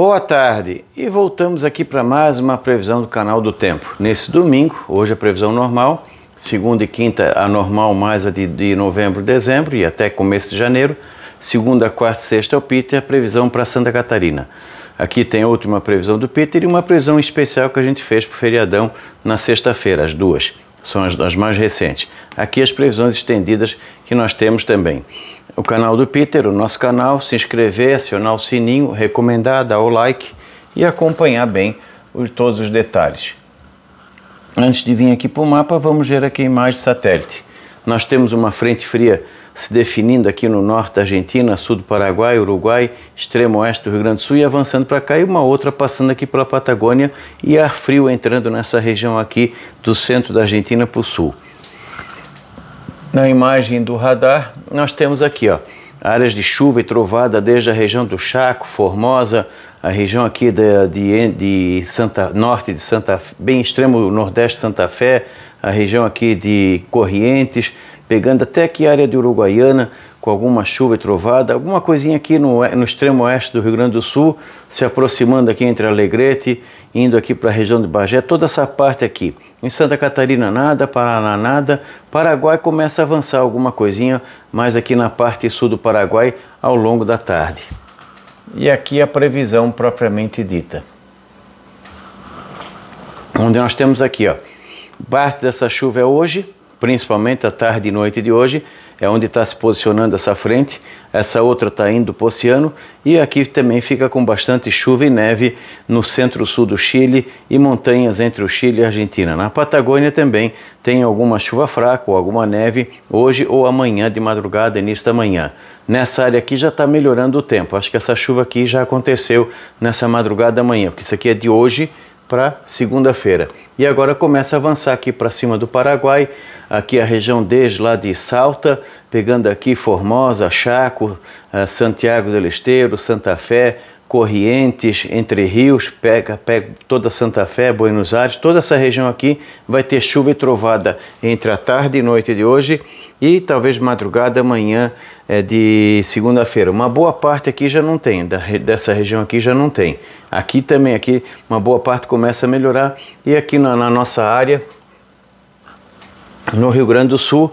Boa tarde e voltamos aqui para mais uma previsão do canal do tempo. Nesse domingo, hoje a previsão normal, segunda e quinta a normal mais a de, de novembro, dezembro e até começo de janeiro, segunda, quarta e sexta é o Peter, a previsão para Santa Catarina. Aqui tem a última previsão do Peter e uma previsão especial que a gente fez para o feriadão na sexta-feira, as duas, são as, as mais recentes. Aqui as previsões estendidas que nós temos também o canal do Peter, o nosso canal, se inscrever, acionar o sininho, recomendar, dar o like e acompanhar bem os, todos os detalhes. Antes de vir aqui para o mapa, vamos ver aqui a imagem satélite. Nós temos uma frente fria se definindo aqui no norte da Argentina, sul do Paraguai, Uruguai, extremo oeste do Rio Grande do Sul e avançando para cá, e uma outra passando aqui pela Patagônia e ar frio entrando nessa região aqui do centro da Argentina para o sul. Na imagem do radar, nós temos aqui ó, áreas de chuva e trovada desde a região do Chaco, Formosa, a região aqui de, de, de Santa, norte de Santa bem extremo nordeste de Santa Fé, a região aqui de Corrientes, pegando até aqui a área de Uruguaiana, com alguma chuva e trovada, alguma coisinha aqui no, no extremo oeste do Rio Grande do Sul, se aproximando aqui entre Alegrete, indo aqui para a região de Bagé, toda essa parte aqui. Em Santa Catarina nada, Paraná nada, Paraguai começa a avançar alguma coisinha mais aqui na parte sul do Paraguai ao longo da tarde. E aqui a previsão propriamente dita. Onde nós temos aqui, ó, parte dessa chuva é hoje, principalmente a tarde e noite de hoje, é onde está se posicionando essa frente, essa outra está indo para o oceano e aqui também fica com bastante chuva e neve no centro-sul do Chile e montanhas entre o Chile e a Argentina. Na Patagônia também tem alguma chuva fraca ou alguma neve hoje ou amanhã de madrugada, início da manhã. Nessa área aqui já está melhorando o tempo, acho que essa chuva aqui já aconteceu nessa madrugada amanhã, porque isso aqui é de hoje para segunda-feira. E agora começa a avançar aqui para cima do Paraguai, aqui a região desde lá de Salta, pegando aqui Formosa, Chaco, eh, Santiago del Esteiro, Santa Fé, Corrientes, Entre Rios, pega, pega toda Santa Fé, Buenos Aires, toda essa região aqui vai ter chuva e trovada entre a tarde e noite de hoje e talvez madrugada amanhã é, de segunda-feira. Uma boa parte aqui já não tem, da, dessa região aqui já não tem. Aqui também, aqui uma boa parte começa a melhorar. E aqui na, na nossa área, no Rio Grande do Sul,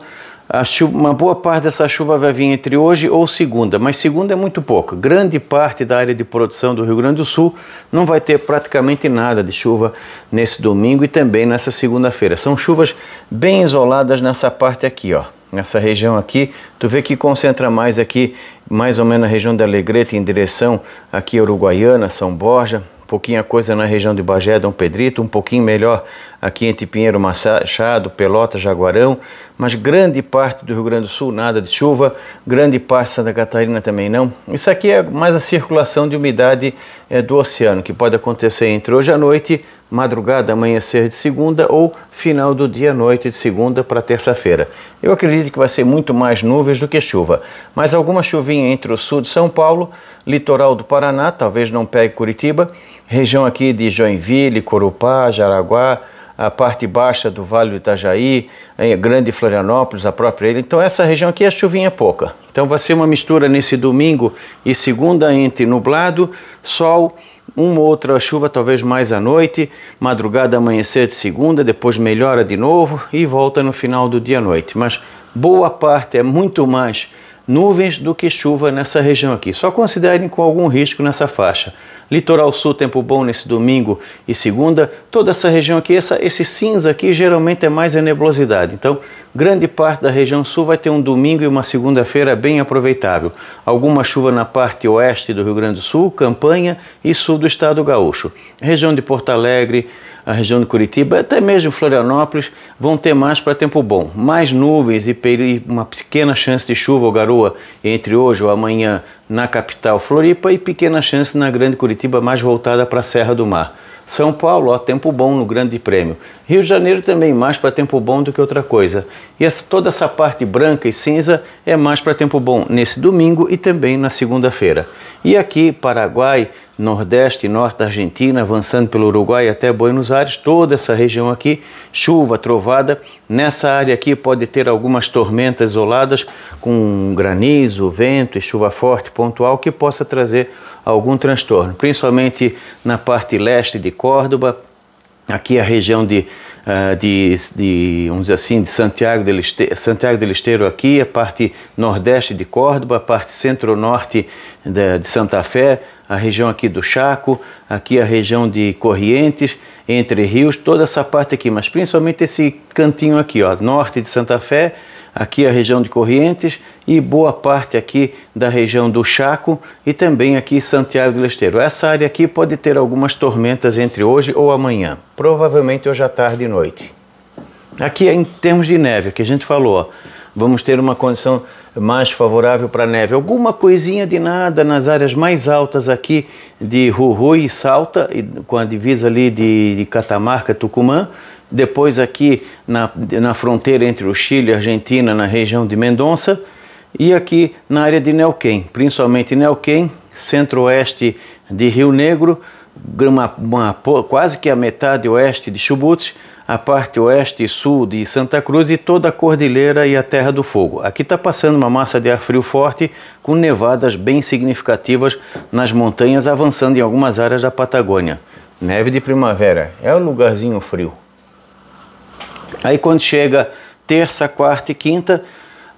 chuva, uma boa parte dessa chuva vai vir entre hoje ou segunda, mas segunda é muito pouco. Grande parte da área de produção do Rio Grande do Sul não vai ter praticamente nada de chuva nesse domingo e também nessa segunda-feira. São chuvas bem isoladas nessa parte aqui, ó nessa região aqui, tu vê que concentra mais aqui, mais ou menos na região da Alegreta, em direção aqui Uruguaiana, São Borja, um pouquinho a coisa na região de Bagé, Dom Pedrito, um pouquinho melhor aqui entre Pinheiro Machado, Pelota, Jaguarão, mas grande parte do Rio Grande do Sul nada de chuva, grande parte de Santa Catarina também não. Isso aqui é mais a circulação de umidade é, do oceano, que pode acontecer entre hoje à noite madrugada, amanhecer de segunda ou final do dia, noite de segunda para terça-feira. Eu acredito que vai ser muito mais nuvens do que chuva, mas alguma chuvinha entre o sul de São Paulo, litoral do Paraná, talvez não pegue Curitiba, região aqui de Joinville, Corupá, Jaraguá, a parte baixa do Vale do Itajaí, eh, Grande Florianópolis, a própria ilha. Então essa região aqui é chuvinha pouca. Então vai ser uma mistura nesse domingo e segunda entre nublado, sol uma outra chuva talvez mais à noite, madrugada, amanhecer de segunda, depois melhora de novo e volta no final do dia à noite. Mas boa parte é muito mais nuvens do que chuva nessa região aqui. Só considerem com algum risco nessa faixa. Litoral Sul, tempo bom nesse domingo e segunda. Toda essa região aqui, essa, esse cinza aqui geralmente é mais a nebulosidade. Então, grande parte da região sul vai ter um domingo e uma segunda-feira bem aproveitável. Alguma chuva na parte oeste do Rio Grande do Sul, Campanha e sul do estado gaúcho. Região de Porto Alegre, a região de Curitiba, até mesmo Florianópolis, vão ter mais para tempo bom. Mais nuvens e uma pequena chance de chuva ou garoa entre hoje ou amanhã na capital Floripa e pequena chance na Grande Curitiba, mais voltada para a Serra do Mar. São Paulo, ó, tempo bom no Grande Prêmio. Rio de Janeiro também mais para tempo bom do que outra coisa. E essa, toda essa parte branca e cinza é mais para tempo bom nesse domingo e também na segunda-feira. E aqui, Paraguai, Nordeste Norte da Argentina, avançando pelo Uruguai até Buenos Aires, toda essa região aqui, chuva, trovada. Nessa área aqui pode ter algumas tormentas isoladas com granizo, vento e chuva forte pontual que possa trazer algum transtorno, principalmente na parte leste de Córdoba, aqui a região de, ah, de, de vamos dizer assim, de Santiago del, Esteiro, Santiago del Esteiro aqui, a parte nordeste de Córdoba, a parte centro-norte de, de Santa Fé, a região aqui do Chaco, aqui a região de Corrientes, Entre Rios, toda essa parte aqui, mas principalmente esse cantinho aqui, ó, norte de Santa Fé, aqui a região de Corrientes e boa parte aqui da região do Chaco e também aqui Santiago do Lesteiro. Essa área aqui pode ter algumas tormentas entre hoje ou amanhã, provavelmente hoje à tarde e noite. Aqui é em termos de neve, que a gente falou, vamos ter uma condição mais favorável para neve. Alguma coisinha de nada nas áreas mais altas aqui de Rurui e Salta, com a divisa ali de, de Catamarca, Tucumã, depois aqui na, na fronteira entre o Chile e a Argentina, na região de Mendonça, e aqui na área de Neuquén, principalmente Neuquén, centro-oeste de Rio Negro, uma, uma, quase que a metade oeste de Chubut, a parte oeste e sul de Santa Cruz e toda a Cordilheira e a Terra do Fogo. Aqui está passando uma massa de ar frio forte com nevadas bem significativas nas montanhas, avançando em algumas áreas da Patagônia. Neve de primavera é um lugarzinho frio. Aí quando chega terça, quarta e quinta,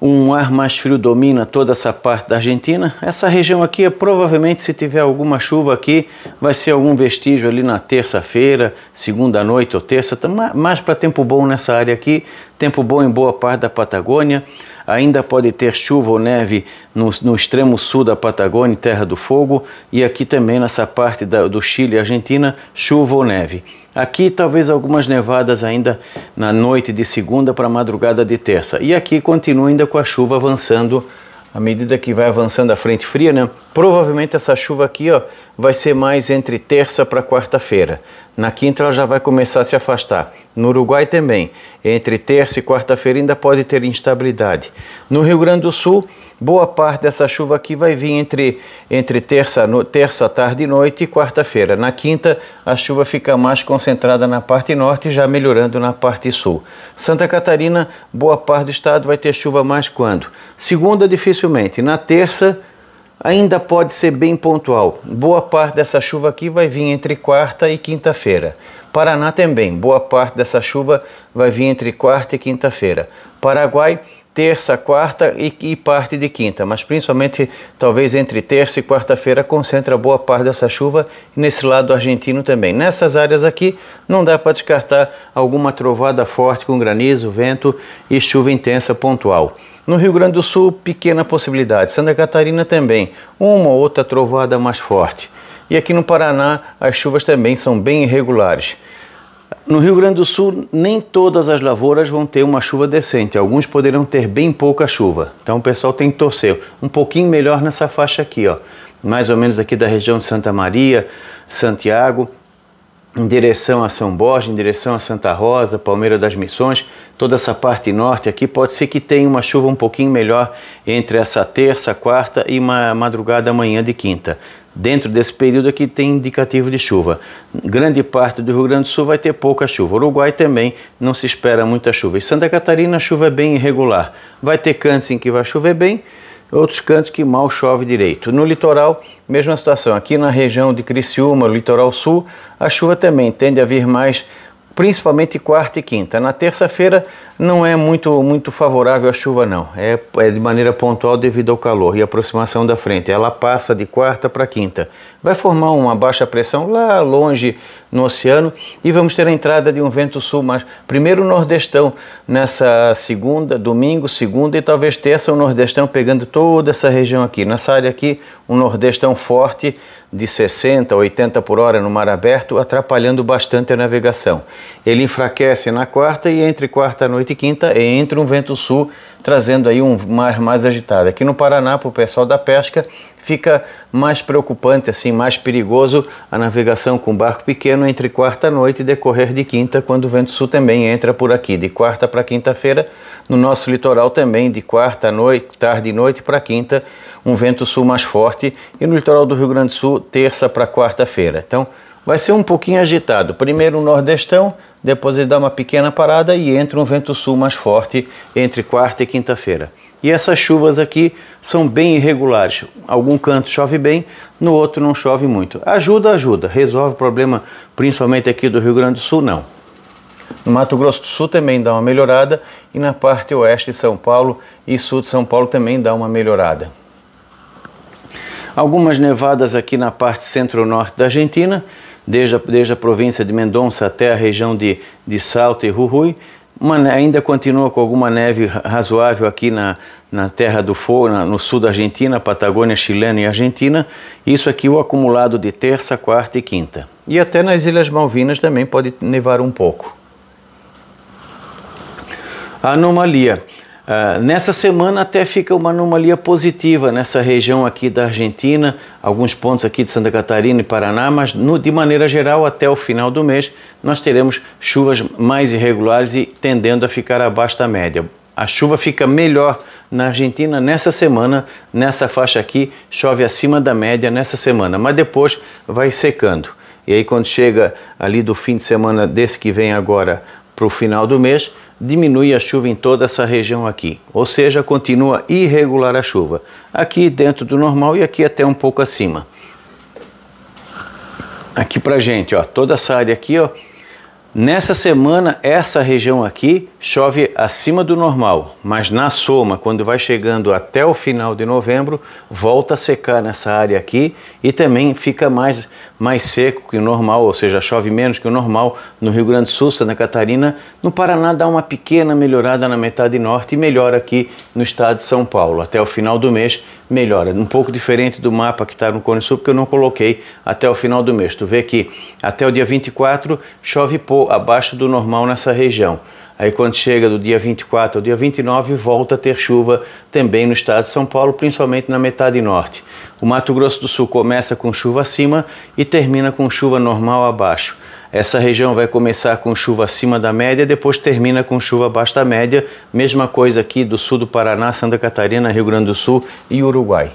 um ar mais frio domina toda essa parte da Argentina. Essa região aqui, é, provavelmente, se tiver alguma chuva aqui, vai ser algum vestígio ali na terça-feira, segunda noite ou terça, tá mais para tempo bom nessa área aqui, tempo bom em boa parte da Patagônia ainda pode ter chuva ou neve no, no extremo sul da Patagônia, Terra do Fogo, e aqui também nessa parte da, do Chile e Argentina, chuva ou neve. Aqui talvez algumas nevadas ainda na noite de segunda para madrugada de terça. E aqui continua ainda com a chuva avançando à medida que vai avançando a frente fria, né? Provavelmente essa chuva aqui, ó, vai ser mais entre terça para quarta-feira. Na quinta ela já vai começar a se afastar. No Uruguai também. Entre terça e quarta-feira ainda pode ter instabilidade. No Rio Grande do Sul, boa parte dessa chuva aqui vai vir entre, entre terça, no, terça, tarde e noite e quarta-feira. Na quinta, a chuva fica mais concentrada na parte norte, já melhorando na parte sul. Santa Catarina, boa parte do estado vai ter chuva mais quando? Segunda, dificilmente. Na terça, ainda pode ser bem pontual. Boa parte dessa chuva aqui vai vir entre quarta e quinta-feira. Paraná também, boa parte dessa chuva vai vir entre quarta e quinta-feira. Paraguai, terça, quarta e, e, parte de quinta, mas principalmente talvez entre terça e quarta-feira concentra boa parte dessa chuva nesse lado argentino também. Nessas áreas aqui não dá para descartar alguma trovada forte com granizo, vento e chuva intensa pontual. No Rio Grande do Sul, pequena possibilidade. Santa Catarina também, uma ou outra trovada mais forte. E aqui no Paraná, as chuvas também são bem irregulares. No Rio Grande do Sul, nem todas as lavouras vão ter uma chuva decente. Alguns poderão ter bem pouca chuva. Então o pessoal tem que torcer. Um pouquinho melhor nessa faixa aqui, ó. Mais ou menos aqui da região de Santa Maria, Santiago, em direção a São Borges, em direção a Santa Rosa, Palmeira das Missões, toda essa parte norte aqui, pode ser que tenha uma chuva um pouquinho melhor entre essa terça, quarta e uma madrugada amanhã de quinta dentro desse período aqui tem indicativo de chuva. Grande parte do Rio Grande do Sul vai ter pouca chuva. Uruguai também não se espera muita chuva. Em Santa Catarina a chuva é bem irregular. Vai ter cantos em que vai chover bem, outros cantos que mal chove direito. No litoral, mesma situação. Aqui na região de Criciúma, litoral sul, a chuva também tende a vir mais principalmente quarta e quinta. Na terça-feira não é muito, muito favorável a chuva, não. É, é, de maneira pontual devido ao calor e aproximação da frente. Ela passa de quarta para quinta. Vai formar uma baixa pressão lá longe, no oceano e vamos ter a entrada de um vento sul, mas primeiro nordestão nessa segunda, domingo, segunda e talvez terça o nordestão pegando toda essa região aqui. Nessa área aqui, um nordestão forte de 60, 80 por hora no mar aberto, atrapalhando bastante a navegação. Ele enfraquece na quarta e entre quarta noite e quinta entra um vento sul trazendo aí um mar mais agitado. Aqui no Paraná, para o pessoal da pesca, fica mais preocupante, assim, mais perigoso a navegação com barco pequeno entre quarta-noite e decorrer de quinta, quando o vento sul também entra por aqui. De quarta para quinta-feira, no nosso litoral também, de quarta-noite, tarde e noite para quinta, um vento sul mais forte. E no litoral do Rio Grande do Sul, terça para quarta-feira. Então, vai ser um pouquinho agitado. Primeiro o Nordestão, depois ele dá uma pequena parada e entra um vento sul mais forte entre quarta e quinta-feira. E essas chuvas aqui são bem irregulares. Algum canto chove bem, no outro não chove muito. Ajuda, ajuda. Resolve o problema, principalmente aqui do Rio Grande do Sul, não. No Mato Grosso do Sul também dá uma melhorada e na parte oeste de São Paulo e sul de São Paulo também dá uma melhorada. Algumas nevadas aqui na parte centro-norte da Argentina, desde a, desde a província de Mendonça até a região de, de Salto e Jujuy. Uma, ainda continua com alguma neve razoável aqui na, na Terra do Fogo, na, no sul da Argentina, Patagônia chilena e Argentina. Isso aqui o acumulado de terça, quarta e quinta. E até nas Ilhas Malvinas também pode nevar um pouco. Anomalia. Uh, nessa semana até fica uma anomalia positiva nessa região aqui da Argentina, alguns pontos aqui de Santa Catarina e Paraná, mas no, de maneira geral até o final do mês nós teremos chuvas mais irregulares e tendendo a ficar abaixo da média. A chuva fica melhor na Argentina nessa semana, nessa faixa aqui chove acima da média nessa semana, mas depois vai secando. E aí quando chega ali do fim de semana desse que vem agora para o final do mês, diminui a chuva em toda essa região aqui, ou seja, continua irregular a chuva, aqui dentro do normal e aqui até um pouco acima. Aqui pra gente, ó, toda essa área aqui, ó, nessa semana essa região aqui chove acima do normal, mas na soma, quando vai chegando até o final de novembro, volta a secar nessa área aqui e também fica mais mais seco que o normal, ou seja, chove menos que o normal no Rio Grande do Sul, Santa Catarina. No Paraná dá uma pequena melhorada na metade norte e melhora aqui no estado de São Paulo. Até o final do mês melhora. Um pouco diferente do mapa que está no Cone Sul, porque eu não coloquei até o final do mês. Tu vê que até o dia 24 chove pô, abaixo do normal nessa região. Aí quando chega do dia 24 ao dia 29, volta a ter chuva também no estado de São Paulo, principalmente na metade norte. O Mato Grosso do Sul começa com chuva acima e termina com chuva normal abaixo. Essa região vai começar com chuva acima da média, depois termina com chuva abaixo da média. Mesma coisa aqui do sul do Paraná, Santa Catarina, Rio Grande do Sul e Uruguai.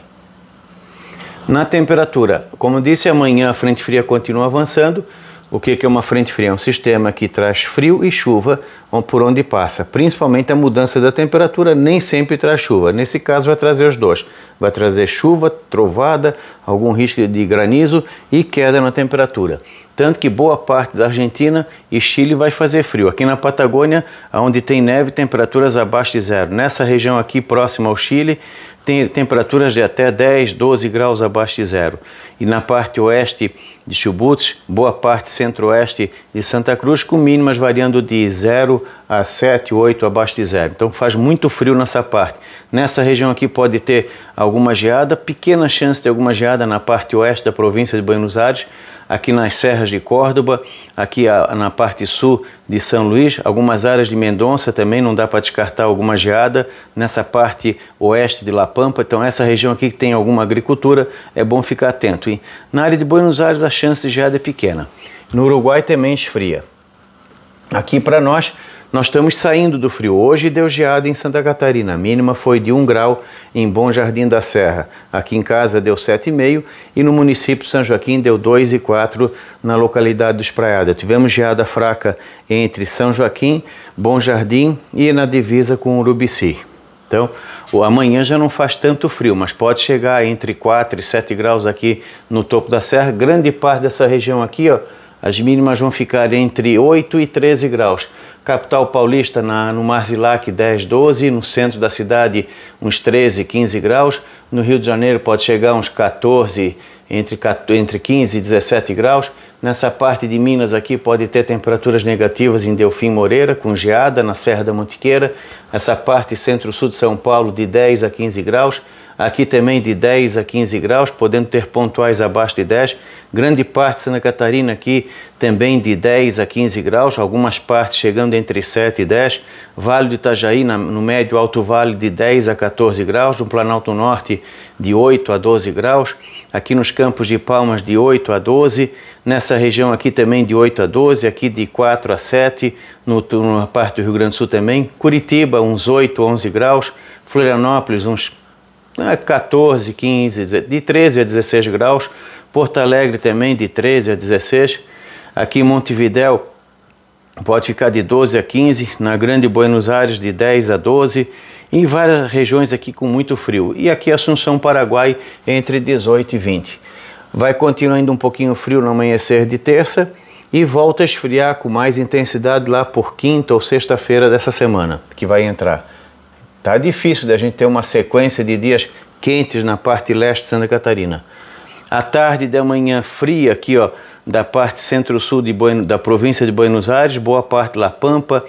Na temperatura, como disse, amanhã a frente fria continua avançando. O é que é uma frente fria? É um sistema que traz frio e chuva por onde passa. Principalmente a mudança da temperatura nem sempre traz chuva. Nesse caso vai trazer os dois. Vai trazer chuva, trovada, algum risco de granizo e queda na temperatura. Tanto que boa parte da Argentina e Chile vai fazer frio. Aqui na Patagônia, onde tem neve, temperaturas abaixo de zero. Nessa região aqui próxima ao Chile, tem temperaturas de até 10, 12 graus abaixo de zero. E na parte oeste de Chubut, boa parte centro-oeste de Santa Cruz, com mínimas variando de 0 a 7, 8 abaixo de zero. Então faz muito frio nessa parte. Nessa região aqui pode ter alguma geada, pequena chance de alguma geada na parte oeste da província de Buenos Aires, aqui nas serras de Córdoba, aqui na parte sul de São Luís, algumas áreas de Mendonça também, não dá para descartar alguma geada, nessa parte oeste de La Pampa, então essa região aqui que tem alguma agricultura, é bom ficar atento. na área de Buenos Aires a chance de geada é pequena. No Uruguai também esfria. Aqui para nós nós estamos saindo do frio. Hoje deu geada em Santa Catarina. A mínima foi de 1 grau em Bom Jardim da Serra. Aqui em casa deu 7,5 e no município de São Joaquim deu 2,4 na localidade do Espraiada. Tivemos geada fraca entre São Joaquim, Bom Jardim e na divisa com Urubici. Então, amanhã já não faz tanto frio, mas pode chegar entre 4 e 7 graus aqui no topo da serra. Grande parte dessa região aqui, ó, as mínimas vão ficar entre 8 e 13 graus capital paulista na, no Marzilac 10, 12, no centro da cidade uns 13, 15 graus, no Rio de Janeiro pode chegar uns 14, entre, entre 15 e 17 graus, nessa parte de Minas aqui pode ter temperaturas negativas em Delfim Moreira, com geada na Serra da Mantiqueira, essa parte centro-sul de São Paulo de 10 a 15 graus, aqui também de 10 a 15 graus, podendo ter pontuais abaixo de 10. Grande parte de Santa Catarina aqui também de 10 a 15 graus, algumas partes chegando entre 7 e 10. Vale do Itajaí, no médio alto vale, de 10 a 14 graus, no Planalto Norte de 8 a 12 graus, aqui nos Campos de Palmas de 8 a 12, nessa região aqui também de 8 a 12, aqui de 4 a 7, no, na parte do Rio Grande do Sul também. Curitiba, uns 8, 11 graus. Florianópolis, uns 14, é, 15, de 13 a 16 graus. Porto Alegre também de 13 a 16. Aqui em Montevidéu pode ficar de 12 a 15. Na Grande Buenos Aires de 10 a 12. Em várias regiões aqui com muito frio. E aqui Assunção, Paraguai, entre 18 e 20. Vai continuando um pouquinho frio no amanhecer de terça e volta a esfriar com mais intensidade lá por quinta ou sexta-feira dessa semana que vai entrar. Tá difícil da gente ter uma sequência de dias quentes na parte leste de Santa Catarina. A tarde da manhã fria aqui, ó, da parte centro-sul da província de Buenos Aires, boa parte La Pampa,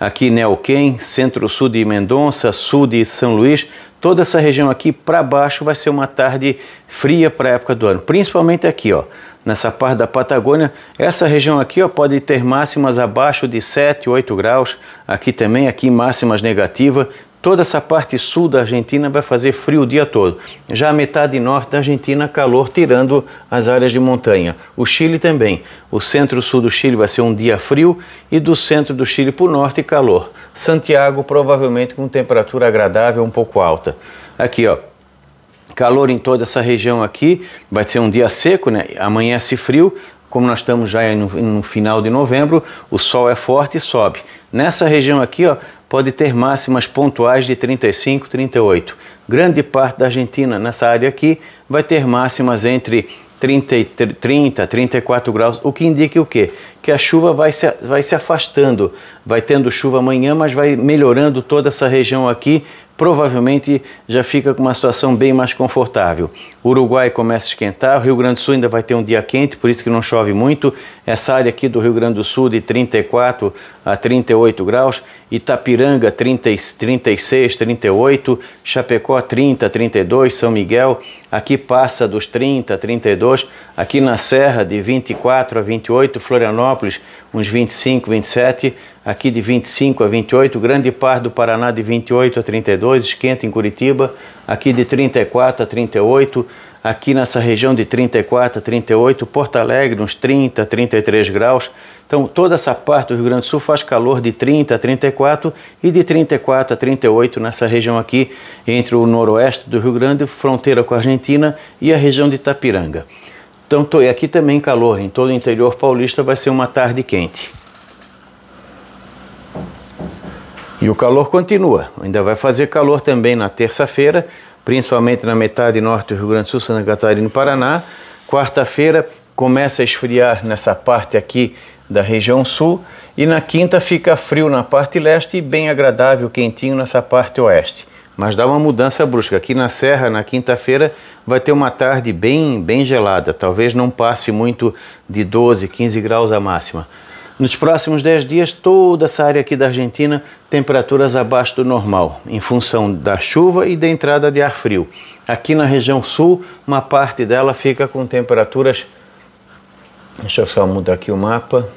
aqui Neuquén, centro-sul de Mendonça, sul de São Luís, toda essa região aqui para baixo vai ser uma tarde fria para a época do ano, principalmente aqui, ó, nessa parte da Patagônia. Essa região aqui ó, pode ter máximas abaixo de 7, 8 graus, aqui também, aqui máximas negativas, Toda essa parte sul da Argentina vai fazer frio o dia todo. Já a metade norte da Argentina, calor, tirando as áreas de montanha. O Chile também. O centro-sul do Chile vai ser um dia frio e do centro do Chile para o norte, calor. Santiago, provavelmente com temperatura agradável, um pouco alta. Aqui, ó, calor em toda essa região aqui. Vai ser um dia seco, né? Amanhece frio. Como nós estamos já no, no final de novembro, o sol é forte e sobe. Nessa região aqui, ó, pode ter máximas pontuais de 35, 38. Grande parte da Argentina nessa área aqui vai ter máximas entre 30, 30 34 graus, o que indica o quê? Que a chuva vai se, vai se afastando, vai tendo chuva amanhã, mas vai melhorando toda essa região aqui provavelmente já fica com uma situação bem mais confortável. O Uruguai começa a esquentar, o Rio Grande do Sul ainda vai ter um dia quente, por isso que não chove muito. Essa área aqui do Rio Grande do Sul de 34 a 38 graus, Itapiranga 30, 36, 38, Chapecó 30, 32, São Miguel aqui passa dos 30, 32, aqui na Serra de 24 a 28, Florianópolis uns 25, 27, aqui de 25 a 28, grande parte do Paraná de 28 a 32, esquenta em Curitiba, aqui de 34 a 38, aqui nessa região de 34 a 38, Porto Alegre uns 30, 33 graus. Então toda essa parte do Rio Grande do Sul faz calor de 30 a 34 e de 34 a 38 nessa região aqui entre o noroeste do Rio Grande, fronteira com a Argentina e a região de Itapiranga. Então, tô, aqui também calor, em todo o interior paulista vai ser uma tarde quente. E o calor continua, ainda vai fazer calor também na terça-feira, principalmente na metade norte do Rio Grande do Sul, Santa Catarina e Paraná. Quarta-feira começa a esfriar nessa parte aqui da região sul e na quinta fica frio na parte leste e bem agradável, quentinho nessa parte oeste. Mas dá uma mudança brusca. Aqui na Serra, na quinta-feira, vai ter uma tarde bem, bem gelada, talvez não passe muito de 12, 15 graus a máxima. Nos próximos 10 dias, toda essa área aqui da Argentina, temperaturas abaixo do normal, em função da chuva e da entrada de ar frio. Aqui na região sul, uma parte dela fica com temperaturas. Deixa eu só mudar aqui o mapa.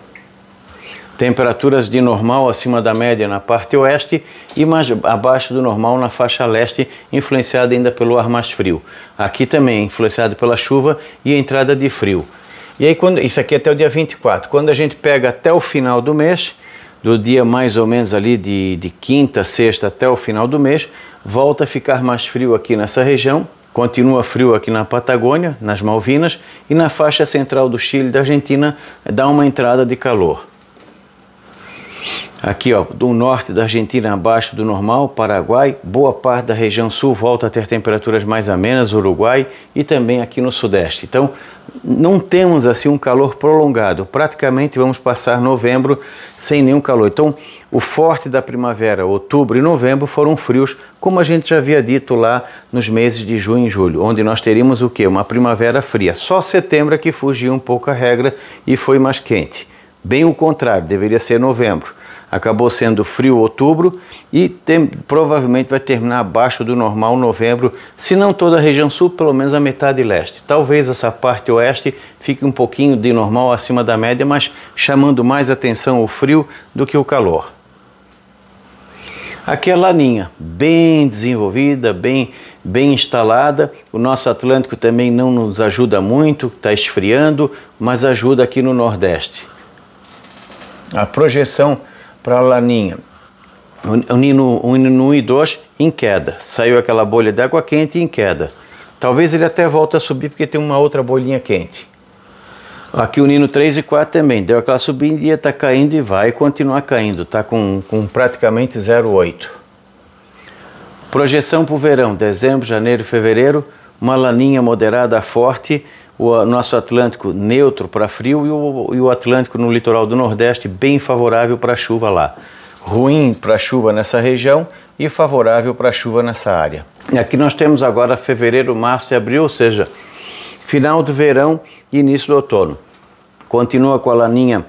Temperaturas de normal acima da média na parte oeste e mais abaixo do normal na faixa leste, influenciada ainda pelo ar mais frio. Aqui também influenciado pela chuva e entrada de frio. E aí, quando, isso aqui é até o dia 24. Quando a gente pega até o final do mês, do dia mais ou menos ali de, de quinta, sexta até o final do mês, volta a ficar mais frio aqui nessa região, Continua frio aqui na Patagônia, nas Malvinas e na faixa central do Chile e da Argentina dá uma entrada de calor. Aqui, ó, do norte da Argentina abaixo do normal, Paraguai, boa parte da região sul volta a ter temperaturas mais amenas, Uruguai e também aqui no sudeste. Então, não temos assim um calor prolongado. Praticamente vamos passar novembro sem nenhum calor. Então, o forte da primavera, outubro e novembro foram frios, como a gente já havia dito lá nos meses de junho e julho, onde nós teríamos o que? Uma primavera fria. Só setembro é que fugiu um pouco a regra e foi mais quente. Bem o contrário, deveria ser novembro. Acabou sendo frio outubro e tem, provavelmente vai terminar abaixo do normal novembro, se não toda a região sul, pelo menos a metade leste. Talvez essa parte oeste fique um pouquinho de normal acima da média, mas chamando mais atenção o frio do que o calor. Aqui é a laninha, bem desenvolvida, bem, bem instalada. O nosso Atlântico também não nos ajuda muito, está esfriando, mas ajuda aqui no Nordeste a projeção para a laninha. O Nino, 1 e 2 em queda. Saiu aquela bolha de água quente em queda. Talvez ele até volte a subir porque tem uma outra bolinha quente. Aqui o Nino 3 e 4 também. Deu aquela subida e está caindo e vai continuar caindo. Está com, com praticamente 0,8. Projeção para o verão, dezembro, janeiro, fevereiro, uma laninha moderada forte o nosso Atlântico neutro para frio e o, e o, Atlântico no litoral do Nordeste bem favorável para chuva lá. Ruim para chuva nessa região e favorável para chuva nessa área. E aqui nós temos agora fevereiro, março e abril, ou seja, final do verão e início do outono. Continua com a laninha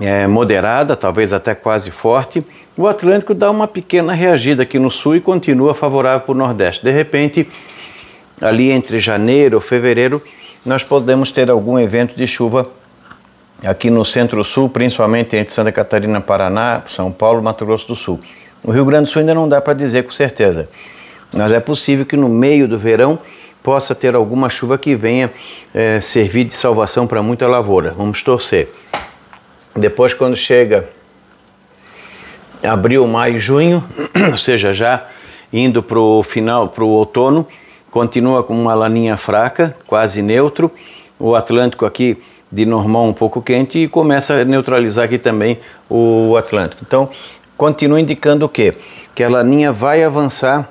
é, moderada, talvez até quase forte. O Atlântico dá uma pequena reagida aqui no sul e continua favorável para o Nordeste. De repente, ali entre janeiro e fevereiro, nós podemos ter algum evento de chuva aqui no centro-sul, principalmente entre Santa Catarina, Paraná, São Paulo, Mato Grosso do Sul. O Rio Grande do Sul ainda não dá para dizer com certeza, mas é possível que no meio do verão possa ter alguma chuva que venha é, servir de salvação para muita lavoura. Vamos torcer. Depois, quando chega abril, maio, junho, ou seja, já indo para o final, para o outono, continua com uma laninha fraca, quase neutro. O Atlântico aqui de normal um pouco quente e começa a neutralizar aqui também o Atlântico. Então, continua indicando o quê? Que a laninha vai avançar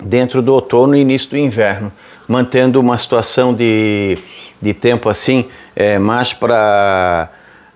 dentro do outono e início do inverno, mantendo uma situação de, de tempo assim, é, mais para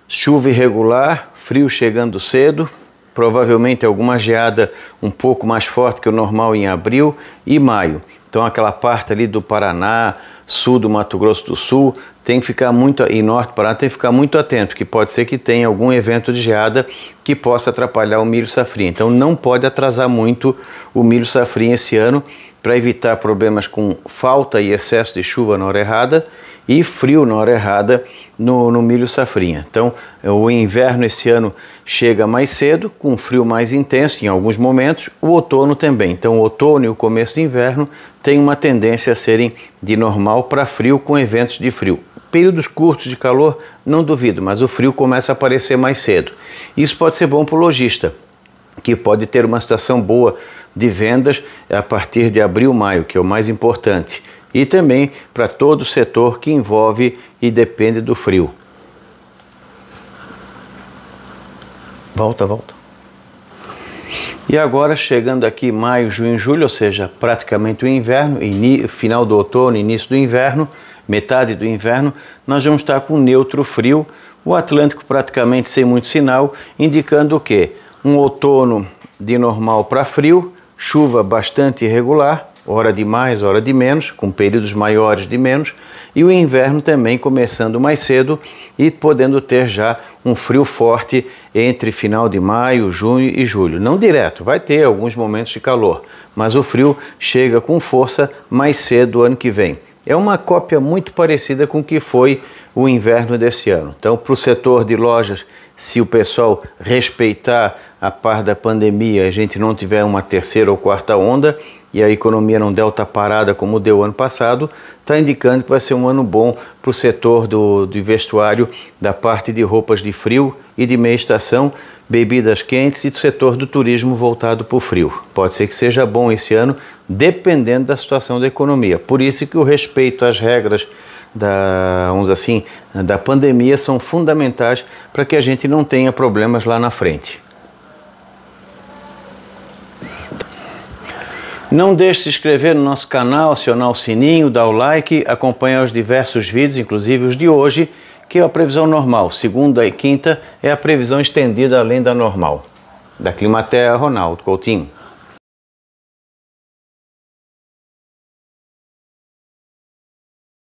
chuva irregular, frio chegando cedo, provavelmente alguma geada um pouco mais forte que o normal em abril e maio. Então aquela parte ali do Paraná, sul do Mato Grosso do Sul, tem que ficar muito e norte do Paraná tem que ficar muito atento, que pode ser que tenha algum evento de geada que possa atrapalhar o milho safrinha. Então não pode atrasar muito o milho safrinha esse ano, para evitar problemas com falta e excesso de chuva na hora errada e frio na hora errada no, no milho safrinha. Então, o inverno esse ano chega mais cedo, com frio mais intenso em alguns momentos, o outono também. Então, o outono e o começo do inverno têm uma tendência a serem de normal para frio com eventos de frio. Períodos curtos de calor, não duvido, mas o frio começa a aparecer mais cedo. Isso pode ser bom para o lojista, que pode ter uma situação boa de vendas a partir de abril, maio, que é o mais importante, e também para todo o setor que envolve e depende do frio. Volta, volta. E agora chegando aqui maio, junho, julho, ou seja, praticamente o inverno, final do outono, início do inverno, metade do inverno, nós vamos estar com neutro frio, o Atlântico praticamente sem muito sinal, indicando o quê? Um outono de normal para frio, chuva bastante irregular, hora de mais, hora de menos, com períodos maiores de menos, e o inverno também começando mais cedo e podendo ter já um frio forte entre final de maio, junho e julho. Não direto, vai ter alguns momentos de calor, mas o frio chega com força mais cedo ano que vem. É uma cópia muito parecida com o que foi o inverno desse ano. Então, para o setor de lojas, se o pessoal respeitar a par da pandemia, a gente não tiver uma terceira ou quarta onda e a economia não delta outra parada como deu ano passado, está indicando que vai ser um ano bom para o setor do, do vestuário, da parte de roupas de frio e de meia estação, bebidas quentes e do setor do turismo voltado para o frio. Pode ser que seja bom esse ano, dependendo da situação da economia. Por isso que o respeito às regras da, vamos assim, da pandemia são fundamentais para que a gente não tenha problemas lá na frente. Não deixe de se inscrever no nosso canal, acionar o sininho, dar o like, acompanhar os diversos vídeos, inclusive os de hoje, que é a previsão normal. Segunda e quinta é a previsão estendida além da normal. Da Climatea, Ronaldo Coutinho.